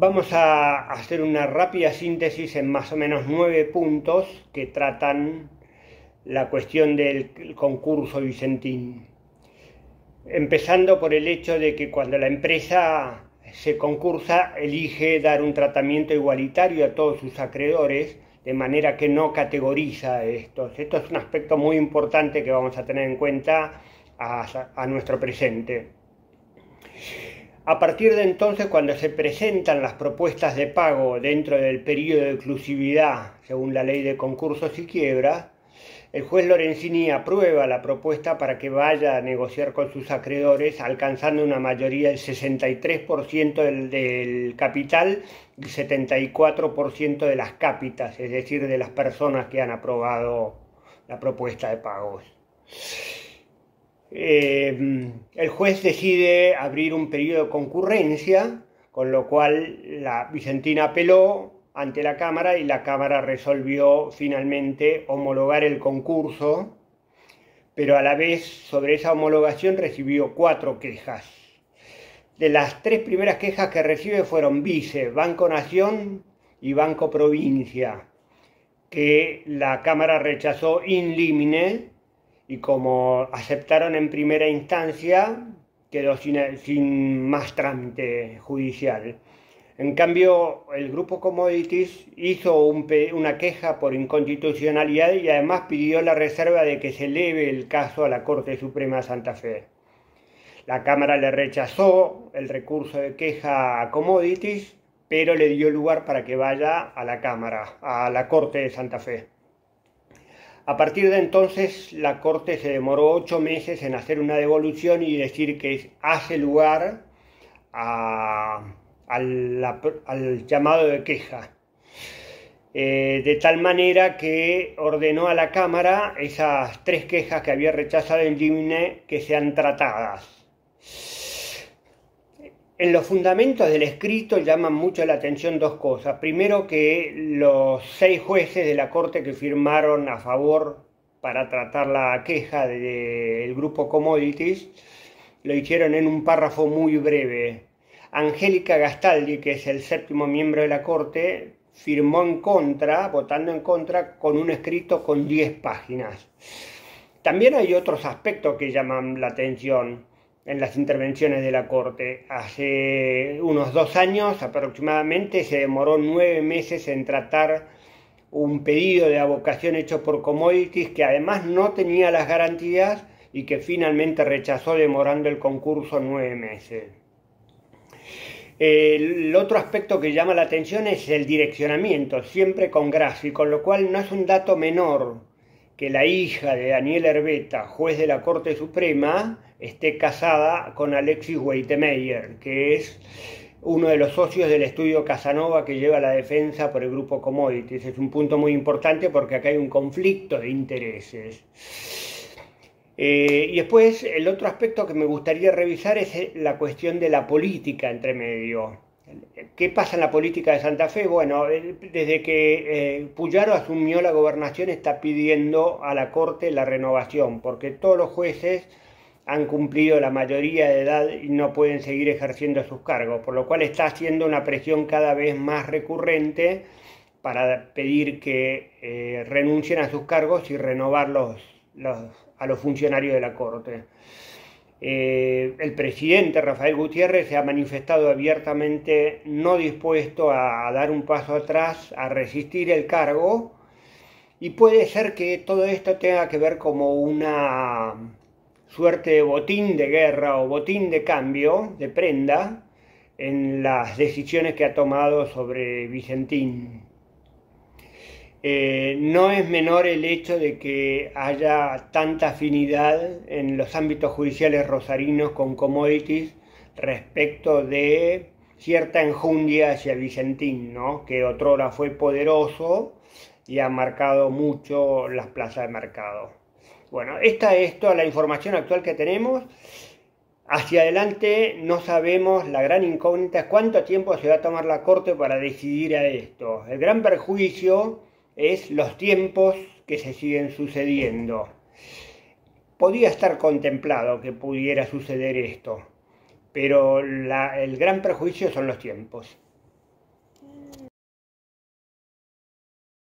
Vamos a hacer una rápida síntesis en más o menos nueve puntos que tratan la cuestión del concurso Vicentín. Empezando por el hecho de que cuando la empresa se concursa elige dar un tratamiento igualitario a todos sus acreedores, de manera que no categoriza estos. Esto es un aspecto muy importante que vamos a tener en cuenta a, a nuestro presente. A partir de entonces, cuando se presentan las propuestas de pago dentro del periodo de exclusividad, según la ley de concursos y quiebra, el juez Lorenzini aprueba la propuesta para que vaya a negociar con sus acreedores, alcanzando una mayoría del 63% del, del, capital y 74% de las cápitas, es decir, de las personas que han aprobado la propuesta de pagos. Eh, el juez decide abrir un periodo de concurrencia, con lo cual la Vicentina apeló ante la Cámara y la Cámara resolvió finalmente homologar el concurso, pero a la vez sobre esa homologación recibió cuatro quejas. De las tres primeras quejas que recibe fueron Vice, Banco Nación y Banco Provincia, que la Cámara rechazó in limine, y como aceptaron en primera instancia, quedó sin, más trámite judicial. En cambio, el grupo Commodities hizo una queja por inconstitucionalidad y además pidió la reserva de que se eleve el caso a la Corte Suprema de Santa Fe. La Cámara le rechazó el recurso de queja a Commodities, pero le dio lugar para que vaya a la Cámara, a la Corte de Santa Fe. A partir de entonces, la Corte se demoró ocho meses en hacer una devolución y decir que hace lugar al llamado de queja. Eh, de tal manera que ordenó a la Cámara esas tres quejas que había rechazado el Limine que sean tratadas. En los fundamentos del escrito llaman mucho la atención dos cosas. Primero que los seis jueces de la Corte que firmaron a favor para tratar la queja del grupo Commodities lo hicieron en un párrafo muy breve. Angélica Gastaldi, que es el séptimo miembro de la Corte, firmó en contra, votando en contra, con un escrito con 10 páginas. También hay otros aspectos que llaman la atención en las intervenciones de la Corte. Hace unos dos años aproximadamente se demoró nueve meses en tratar un pedido de avocación hecho por Commodities que además no tenía las garantías y que finalmente rechazó demorando el concurso nueve meses. El otro aspecto que llama la atención es el direccionamiento, siempre con gráfico, lo cual no es un dato menor que la hija de Daniel Herbeta, juez de la Corte Suprema, esté casada con Alexis Weitemeyer, que es uno de los socios del estudio Casanova que lleva la defensa por el grupo Commodities. Es un punto muy importante porque acá hay un conflicto de intereses. Eh, y después el otro aspecto que me gustaría revisar es la cuestión de la política entre medio. ¿Qué pasa en la política de Santa Fe? Bueno, eh, desde que eh, asumió la gobernación está pidiendo a la Corte la renovación, porque todos los jueces han cumplido la mayoría de edad y no pueden seguir ejerciendo sus cargos, por lo cual está haciendo una presión cada vez más recurrente para pedir que eh, renuncien a sus cargos y renovar a los funcionarios de la Corte. Eh, el presidente Rafael Gutiérrez se ha manifestado abiertamente no dispuesto a, a dar un paso atrás, a resistir el cargo, y puede ser que todo esto tenga que ver como una suerte de botín de guerra o botín de cambio, de prenda, en las decisiones que ha tomado sobre Vicentín. Eh, no es menor el hecho de que haya tanta afinidad en los ámbitos judiciales rosarinos con commodities respecto de cierta enjundia hacia Vicentín, ¿no? que otrora fue poderoso y ha marcado mucho las plazas de mercado. Bueno, esta es toda la información actual que tenemos. Hacia adelante no sabemos, la gran incógnita es cuánto tiempo se va a tomar la Corte para decidir a esto. El gran perjuicio es los tiempos que se siguen sucediendo. Podía estar contemplado que pudiera suceder esto, pero el gran perjuicio son los tiempos.